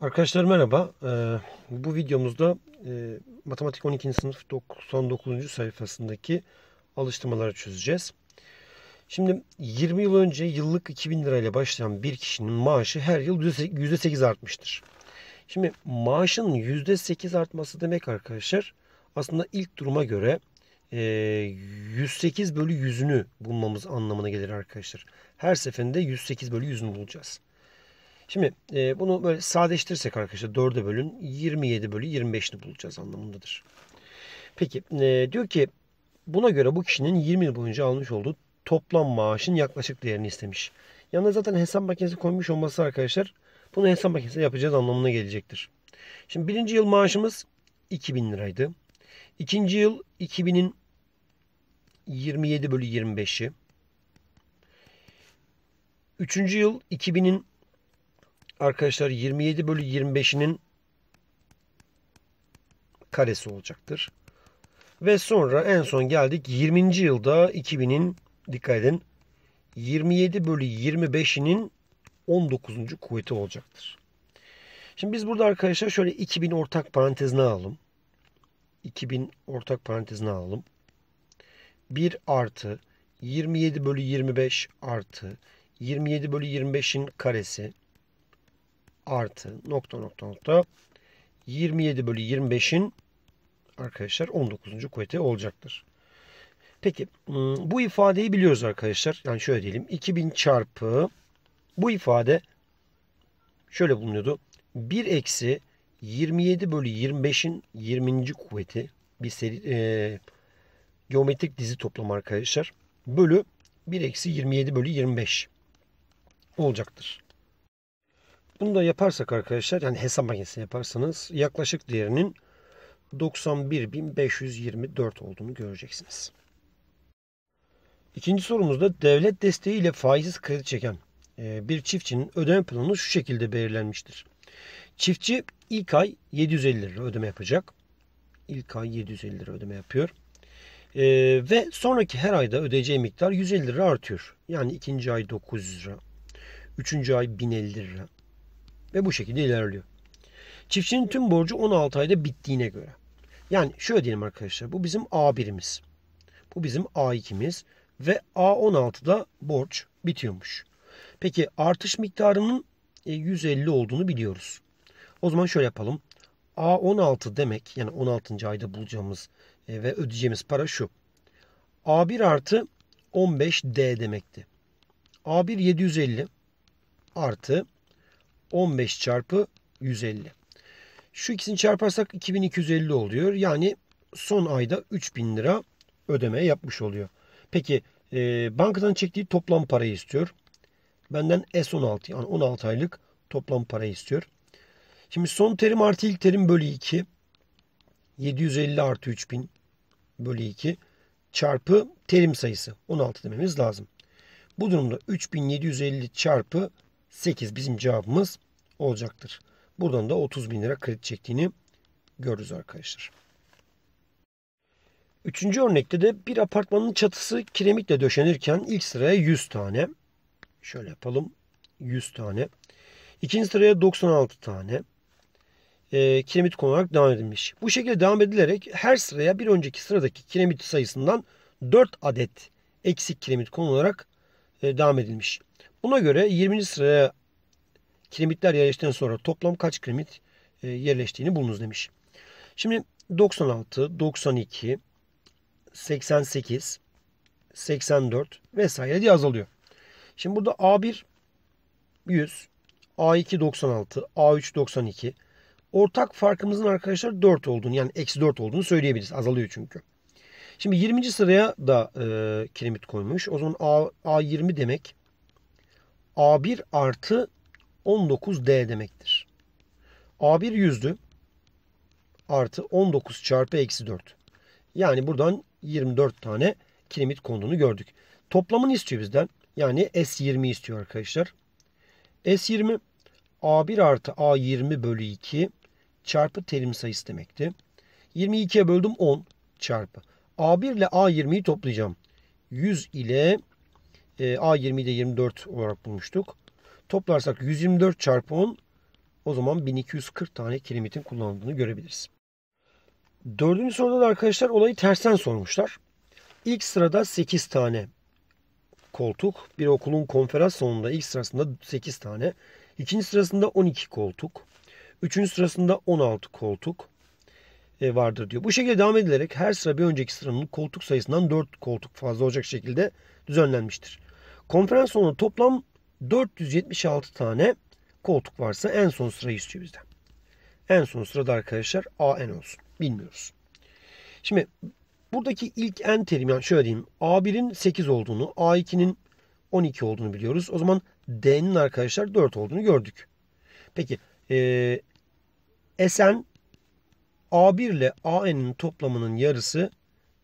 Arkadaşlar merhaba. Ee, bu videomuzda e, matematik 12. sınıf 99. sayfasındaki alıştırmaları çözeceğiz. Şimdi 20 yıl önce yıllık 2000 lirayla başlayan bir kişinin maaşı her yıl %8 artmıştır. Şimdi maaşın %8 artması demek arkadaşlar aslında ilk duruma göre 108 e, bölü 100'ünü bulmamız anlamına gelir arkadaşlar. Her seferinde 108 bölü 100'ünü bulacağız. Şimdi e, bunu böyle sadeleştirirsek arkadaşlar 4'e bölün 27 bölü 25'ini bulacağız anlamındadır. Peki e, diyor ki buna göre bu kişinin 20 yıl boyunca almış olduğu toplam maaşın yaklaşık değerini istemiş. Yanına zaten hesap makinesi koymuş olması arkadaşlar bunu hesap makinesi yapacağız anlamına gelecektir. Şimdi birinci yıl maaşımız 2000 liraydı. İkinci yıl 2000'in 27 bölü 25'i. Üçüncü yıl 2000'in arkadaşlar 27 bölü 25'inin karesi olacaktır. Ve sonra en son geldik 20. yılda 2000'in dikkat edin 27 bölü 25'inin 19. kuvveti olacaktır. Şimdi biz burada arkadaşlar şöyle 2000 ortak parantezine alalım. 2000 ortak parantezine alalım. 1 artı 27 bölü 25 artı 27 bölü 25'in karesi artı nokta nokta nokta 27 bölü 25'in arkadaşlar 19. kuvveti olacaktır. Peki ıı, bu ifadeyi biliyoruz arkadaşlar. Yani şöyle diyelim 2000 çarpı bu ifade şöyle bulunuyordu. 1 eksi 27 bölü 25'in 20. kuvveti bir seri, e, geometrik dizi toplamı arkadaşlar. Bölü 1 eksi 27 bölü 25 olacaktır. Bunu da yaparsak arkadaşlar yani hesap makinesi yaparsanız yaklaşık değerinin 91.524 olduğunu göreceksiniz. İkinci sorumuzda devlet desteği ile faizsiz kredi çeken e, bir çiftçinin ödeme planı şu şekilde belirlenmiştir. Çiftçi ilk ay 750 lira ödeme yapacak. İlk ay 750 lira ödeme yapıyor. Ee, ve sonraki her ayda ödeyeceği miktar 150 lira artıyor. Yani ikinci ay 900 lira. Üçüncü ay 1050 lira. Ve bu şekilde ilerliyor. Çiftçinin tüm borcu 16 ayda bittiğine göre. Yani şöyle diyelim arkadaşlar. Bu bizim A1'imiz. Bu bizim A2'miz. Ve A16'da borç bitiyormuş. Peki artış miktarının 150 e, olduğunu biliyoruz. O zaman şöyle yapalım. A16 demek yani 16. ayda bulacağımız e, ve ödeyeceğimiz para şu. A1 artı 15D demekti. A1 750 artı 15 çarpı 150. Şu ikisini çarparsak 2250 oluyor. Yani son ayda 3000 lira ödeme yapmış oluyor. Peki e, bankadan çektiği toplam parayı istiyor. Benden S16 yani 16 aylık toplam parayı istiyor. Şimdi son terim artı ilk terim bölü 2. 750 artı 3000 bölü 2 çarpı terim sayısı 16 dememiz lazım. Bu durumda 3750 çarpı 8 bizim cevabımız olacaktır. Buradan da 30 bin lira kredi çektiğini görürüz arkadaşlar. Üçüncü örnekte de bir apartmanın çatısı kiremitle döşenirken ilk sıraya 100 tane. Şöyle yapalım. 100 tane. İkinci sıraya 96 tane. E, kiremit konarak devam edilmiş. Bu şekilde devam edilerek her sıraya bir önceki sıradaki kiremit sayısından 4 adet eksik kiremit konularak e, devam edilmiş. Ona göre 20. sıraya kiremitler yerleştikten sonra toplam kaç kiremit e, yerleştiğini bulunuz demiş. Şimdi 96, 92, 88, 84 vesaire diye azalıyor. Şimdi burada A1 100, A2 96, A3 92. Ortak farkımızın arkadaşlar 4 olduğunu yani eksi 4 olduğunu söyleyebiliriz. Azalıyor çünkü. Şimdi 20. sıraya da e, kiremit koymuş. O zaman A, A20 demek A1 artı 19D demektir. A1 yüzdü artı 19 çarpı eksi 4. Yani buradan 24 tane kilimit konduğunu gördük. Toplamını istiyor bizden. Yani S20 istiyor arkadaşlar. S20 A1 artı A20 bölü 2 çarpı terim sayısı demekti. 22'ye böldüm 10 çarpı. A1 ile A20'yi toplayacağım. 100 ile A20'yi de 24 olarak bulmuştuk. Toplarsak 124 çarpı 10 o zaman 1240 tane kilometrin kullanıldığını görebiliriz. Dördüncü soruda da arkadaşlar olayı tersten sormuşlar. İlk sırada 8 tane koltuk. Bir okulun konferans salonunda ilk sırasında 8 tane. İkinci sırasında 12 koltuk. Üçüncü sırasında 16 koltuk e, vardır diyor. Bu şekilde devam edilerek her sıra bir önceki sıranın koltuk sayısından 4 koltuk fazla olacak şekilde düzenlenmiştir. Konferans salonunda toplam 476 tane koltuk varsa en son sırayı istiyor bizden. En son sırada arkadaşlar an n olsun. Bilmiyoruz. Şimdi buradaki ilk en terim yani şöyle diyeyim. A1'in 8 olduğunu, A2'nin 12 olduğunu biliyoruz. O zaman D'nin arkadaşlar 4 olduğunu gördük. Peki e, Sn A1 ile AN'in toplamının yarısı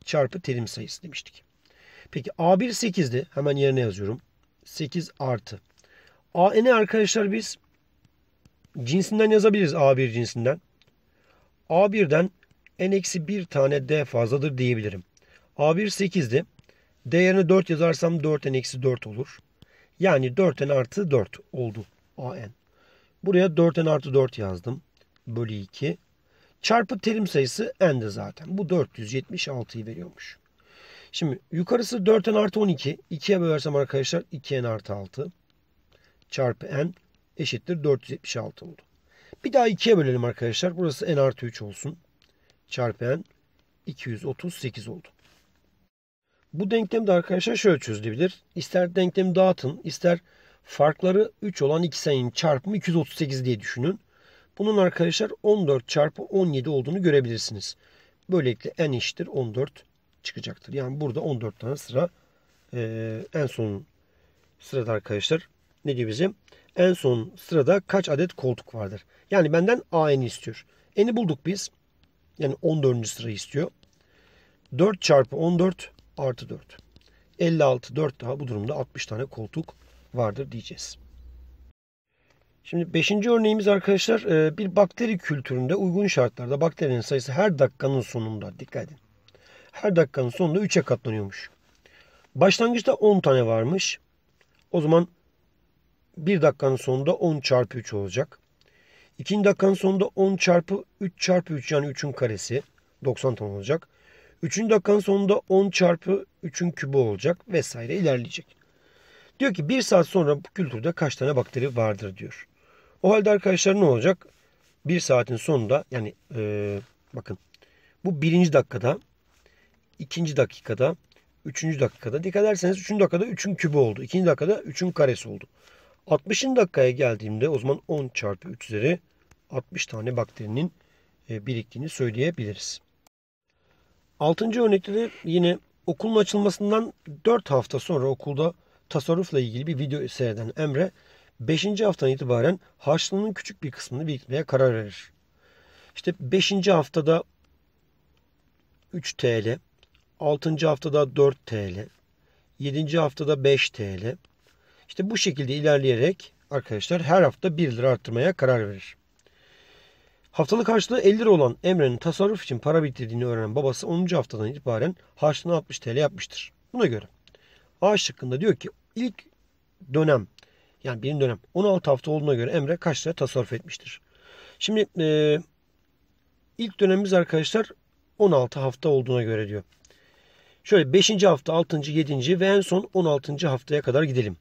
çarpı terim sayısı demiştik. Peki A1 8'di. Hemen yerine yazıyorum. 8 artı. AN'i arkadaşlar biz cinsinden yazabiliriz A1 cinsinden. A1'den n-1 tane D fazladır diyebilirim. A1 8'di. D yerine 4 yazarsam 4n-4 olur. Yani 4n artı 4 oldu AN. Buraya 4n artı 4 yazdım. Bölü 2. Çarpı terim sayısı n'di zaten. Bu 476'yı veriyormuş. Şimdi yukarısı 4n artı 12. 2'ye bölersem arkadaşlar 2n artı 6 çarpı n eşittir 476 oldu. Bir daha 2'ye bölelim arkadaşlar. Burası n artı 3 olsun. Çarpı n 238 oldu. Bu denklemi de arkadaşlar şöyle çözülebilir. İster denklemi dağıtın, ister farkları 3 olan iki sayının çarpımı 238 diye düşünün. Bunun arkadaşlar 14 çarpı 17 olduğunu görebilirsiniz. Böylelikle n eşittir 14 çıkacaktır. Yani burada 14 tane sıra e, en son sırada arkadaşlar ne diyor bizim? En son sırada kaç adet koltuk vardır? Yani benden AN'i istiyor. N'i bulduk biz. Yani 14. sırayı istiyor. 4 çarpı 14 artı 4. 56 4 daha bu durumda 60 tane koltuk vardır diyeceğiz. Şimdi 5. örneğimiz arkadaşlar e, bir bakteri kültüründe uygun şartlarda bakterinin sayısı her dakikanın sonunda dikkat edin her dakikanın sonunda 3'e katlanıyormuş. Başlangıçta 10 tane varmış. O zaman 1 dakikanın sonunda 10 çarpı 3 olacak. 2. dakikanın sonunda 10 çarpı 3 çarpı 3 yani 3'ün karesi 90 tane olacak. 3. dakikanın sonunda 10 çarpı 3'ün kübü olacak vesaire ilerleyecek. Diyor ki 1 saat sonra bu kültürde kaç tane bakteri vardır diyor. O halde arkadaşlar ne olacak? 1 saatin sonunda yani e, bakın bu birinci dakikada ikinci dakikada, üçüncü dakikada. Dikkat ederseniz üçüncü dakikada üçün kübü oldu. İkinci dakikada üçün karesi oldu. 60. dakikaya geldiğimde o zaman 10 çarpı 3 üzeri 60 tane bakterinin e, biriktiğini söyleyebiliriz. 6. örnekte de yine okulun açılmasından 4 hafta sonra okulda tasarrufla ilgili bir video seyreden Emre 5. haftan itibaren harçlığının küçük bir kısmını biriktirmeye karar verir. İşte 5. haftada 3 TL, 6. haftada 4 TL, 7. haftada 5 TL. İşte bu şekilde ilerleyerek arkadaşlar her hafta 1 lira arttırmaya karar verir. Haftalık harçlığı 50 lira olan Emre'nin tasarruf için para bitirdiğini öğrenen babası 10. haftadan itibaren harçlığını 60 TL yapmıştır. Buna göre A şıkkında diyor ki ilk dönem yani birinci dönem 16 hafta olduğuna göre Emre kaç lira tasarruf etmiştir? Şimdi e, ilk dönemimiz arkadaşlar 16 hafta olduğuna göre diyor. Şöyle 5. hafta, 6. 7. ve en son 16. haftaya kadar gidelim.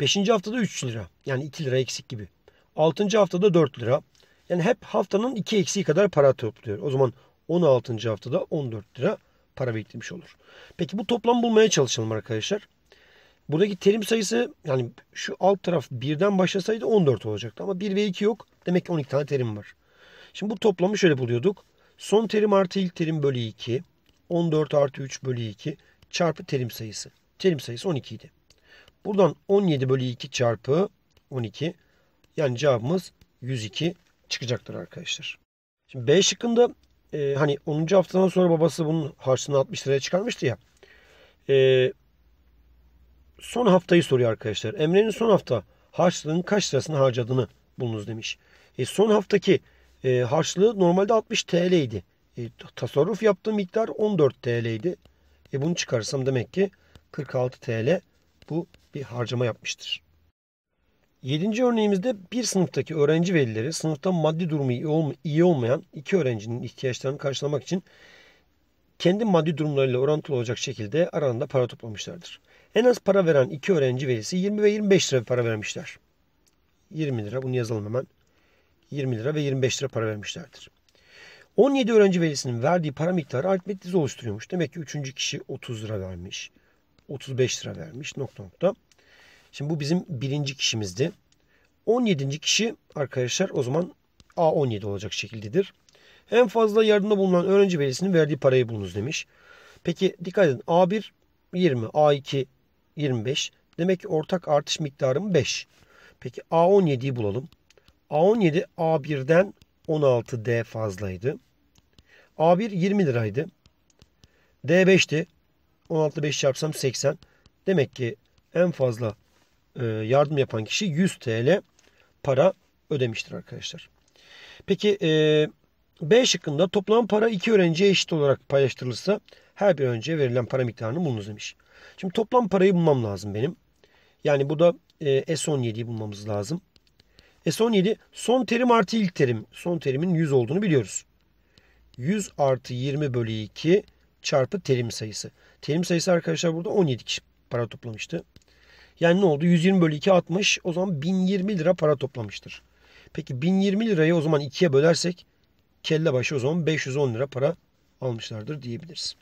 5. haftada 3 lira. Yani 2 lira eksik gibi. 6. haftada 4 lira. Yani hep haftanın 2 eksiği kadar para topluyor. O zaman 16. haftada 14 lira para beklemiş olur. Peki bu toplam bulmaya çalışalım arkadaşlar. Buradaki terim sayısı yani şu alt taraf birden başlasaydı 14 olacaktı. Ama 1 ve 2 yok. Demek ki 12 tane terim var. Şimdi bu toplamı şöyle buluyorduk. Son terim artı ilk terim bölü 2. 14 artı 3 bölü 2 çarpı terim sayısı. Terim sayısı 12 idi. Buradan 17 bölü 2 çarpı 12 yani cevabımız 102 çıkacaktır arkadaşlar. Şimdi B şıkkında e, hani 10. haftadan sonra babası bunun harçlığını 60 liraya çıkarmıştı ya. E, son haftayı soruyor arkadaşlar. Emre'nin son hafta harçlığın kaç lirasını harcadığını bulunuz demiş. E, son haftaki e, harçlığı normalde 60 TL idi. E, tasarruf yaptığım miktar 14 TL idi. E, bunu çıkarırsam demek ki 46 TL bu bir harcama yapmıştır. Yedinci örneğimizde bir sınıftaki öğrenci velileri sınıfta maddi durumu iyi, iyi olmayan iki öğrencinin ihtiyaçlarını karşılamak için kendi maddi durumlarıyla orantılı olacak şekilde aralarında para toplamışlardır. En az para veren iki öğrenci velisi 20 ve 25 lira para vermişler. 20 lira bunu yazalım hemen. 20 lira ve 25 lira para vermişlerdir. 17 öğrenci velisinin verdiği para miktarı aritmetik oluşturuyormuş. Demek ki 3. kişi 30 lira vermiş. 35 lira vermiş nokta nokta. Şimdi bu bizim birinci kişimizdi. 17. kişi arkadaşlar o zaman A17 olacak şekildedir. En fazla yardımda bulunan öğrenci velisinin verdiği parayı bulunuz demiş. Peki dikkat edin A1 20, A2 25. Demek ki ortak artış miktarım 5. Peki A17'yi bulalım. A17 A1'den 16D fazlaydı. A1 20 liraydı. D5'ti. 16 5 çarpsam 80. Demek ki en fazla e, yardım yapan kişi 100 TL para ödemiştir arkadaşlar. Peki e, B şıkkında toplam para iki öğrenciye eşit olarak paylaştırılırsa her bir öğrenciye verilen para miktarını bulunuz demiş. Şimdi toplam parayı bulmam lazım benim. Yani bu da e, S17'yi bulmamız lazım. S17 son terim artı ilk terim. Son terimin 100 olduğunu biliyoruz. 100 artı 20 bölü 2 çarpı terim sayısı. Terim sayısı arkadaşlar burada 17 kişi para toplamıştı. Yani ne oldu? 120 bölü 2 60. O zaman 1020 lira para toplamıştır. Peki 1020 lirayı o zaman 2'ye bölersek kelle başı o zaman 510 lira para almışlardır diyebiliriz.